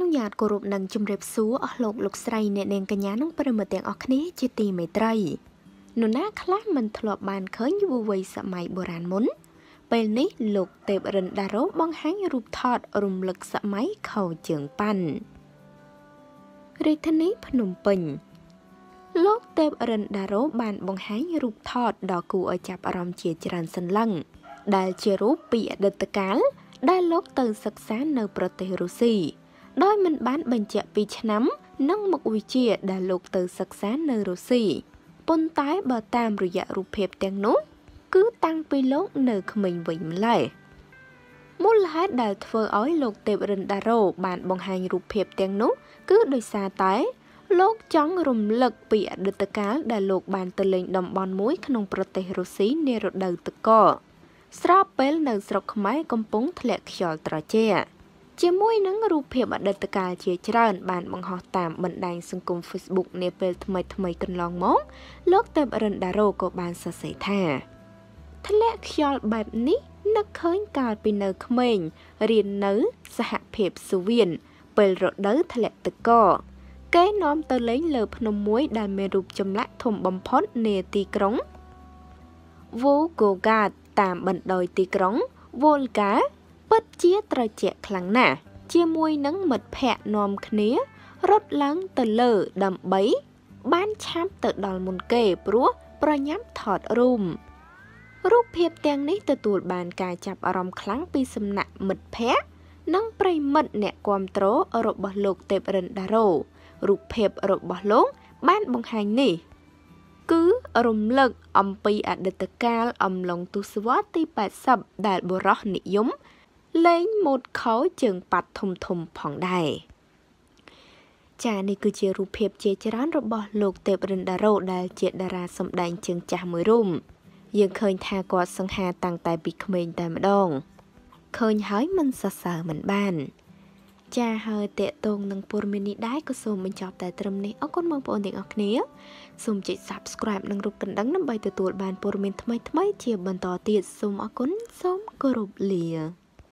នុញ្ញាតគោរពនិងជម្រាបសួរអស់លោកលោកស្រីអ្នកនាងកញ្ញានិងប្រិមត្តទាំងអស់គ្នាជាទីមេត្រីនោះណាខ្លះមិនធ្លាប់បានឃើញយុវវ័យសម័យបុរាណមុន ពេលនេះ លោកទេពរិនដារ៉ូបង្ហាញរូបថតរំលឹកសម័យខោជើងប៉ាន់រាជធានីភ្នំពេញលោកទេពរិនដារ៉ូបាន បង្ហាញរូបថតដ៏គួរឲ្យចាប់អារម្មណ៍ជាច្រើន សន្លឹងដែលជារូបពីអតីតកាលដែល លោកទៅសិក្សានៅប្រទេសរុស្ស៊ីដោយមិនបានបញ្ជាក់ពីឆ្នាំនិងមុខវិជ្ជា ដែលលោកទៅសិក្សានៅរុស្ស៊ីប៉ុន្តែបើតាមរយៈរូបភាពទាំងនោះគឺតាំងពីលោកនៅក្មេងវិញម្ល៉េះមូលហេតុដែលធ្វើឲ្យលោកទេពរិន្ដារ៉ូបានបង្ហាញរូបភាពទាំងនោះ គឺដោយសារតែ លោកចង់រំលឹកពីអតីតកាលដែលលោកបានទៅលេងតំបន់មួយ ក្នុងប្រទេសរុស្ស៊ីនារដូវទឹកកកស្របពេល នៅស្រុកខ្មែរកំពុង ធ្លាក់ខ្យល់ត្រជាក់ជាមួយនឹងរូបភាពអតីតកាលជាច្រើនបានបង្ហោះតាមបណ្ដាញសង្គម Facebook នាពេលថ្មីថ្មីកន្លងមកលោកតេបរិនដារ៉ូក៏បានសរសេរថាធ្លាក់ខ្យល់បែបនេះនឹកឃើញកាលពីនៅក្មេងរៀននៅសហភាពសូវៀតពេលរដូវធ្លាក់ទឹកកកគេនាំទៅលេងលើភ្នំមួយដែលមានរូបចម្លាក់ធំបំផុតនៃទីក្រុង Volgograd តាមបណ្ដោយទីក្រុង Volga ពិតជាត្រជាក់ខ្លាំងណាស់ជាមួយនឹងមិត្តភ័ក្តិនាំគ្នា រត់ឡើងទៅលើដើម្បី បានឆាប់ទៅដល់មុនគេព្រោះប្រញាប់ថតរូបរូបភាពទាំងនេះទទួលបានការចាប់អារម្មណ៍ខ្លាំងពីសំណាក់មិត្តភ័ក្តិនិងប្រិមិត្តអ្នកគាំទ្ររបស់លោកទេពរិនដារ៉ូរូបភាពរបស់លោកបានបង្ហាញនេះគឺរំលឹកអំពីអតីតកាលអំឡុងទសវត្សរ៍ទី80ដែលបរោះនិយមលេងម៉ូតខោជើងប៉ាត់ធំធំផងដែរចានេះគឺជារូបភាព ជាច្រើនរបស់លោកទេពរិន្ទរោដែលជាតារាសម្ដែងជើងចាស់មួយរូបយើងឃើញថាគាត់សង្ហាតាំងតែពីក្មេងតែម្ដងឃើញហើយមិនសរសើរមិនបាន ចាហើយតេតងនឹងព័ត៌មាននេះដែរក៏សូមបញ្ចប់តែត្រឹមនេះអរគុណបងប្អូនទាំងអស់គ្នាសូមចុច Subscribe និងរូបកណ្ដឹងដើម្បីទទួលបានព័ត៌មានថ្មីៗជាបន្តទៀតសូមអរគុណសូមគោរពលា